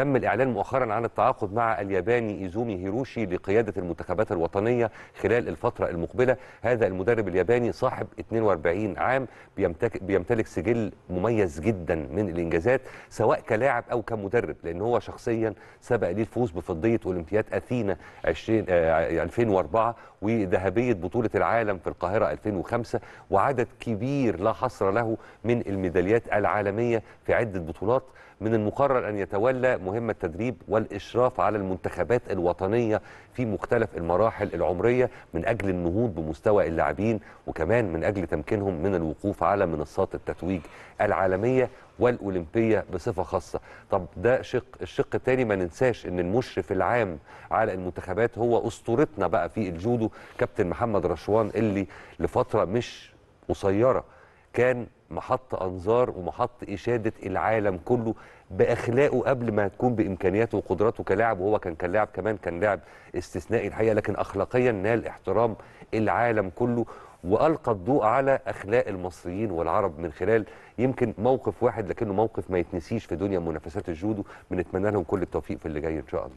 تم الإعلان مؤخرا عن التعاقد مع الياباني إيزومي هيروشي لقيادة المنتخبات الوطنية خلال الفترة المقبلة هذا المدرب الياباني صاحب 42 عام بيمتلك سجل مميز جدا من الإنجازات سواء كلاعب أو كمدرب لأن هو شخصيا سبق ليه الفوز بفضية أولمبياد أثينا 2004 آه، وذهبية بطولة العالم في القاهرة 2005 وعدد كبير لا حصر له من الميداليات العالمية في عدة بطولات من المقرر أن يتولى مهمة التدريب والإشراف على المنتخبات الوطنية في مختلف المراحل العمرية من أجل النهوض بمستوى اللاعبين وكمان من أجل تمكينهم من الوقوف على منصات التتويج العالمية والأولمبية بصفة خاصة طب ده شق الشق الثاني ما ننساش أن المشرف العام على المنتخبات هو أسطورتنا بقى في الجودو كابتن محمد رشوان اللي لفترة مش قصيرة كان محط انظار ومحط اشاده العالم كله باخلاقه قبل ما تكون بامكانياته وقدراته كلاعب وهو كان كلاعب كمان كان لاعب استثنائي الحقيقه لكن اخلاقيا نال احترام العالم كله والقى الضوء على اخلاق المصريين والعرب من خلال يمكن موقف واحد لكنه موقف ما يتنسيش في دنيا منافسات الجودو بنتمنى لهم كل التوفيق في اللي جاي ان شاء الله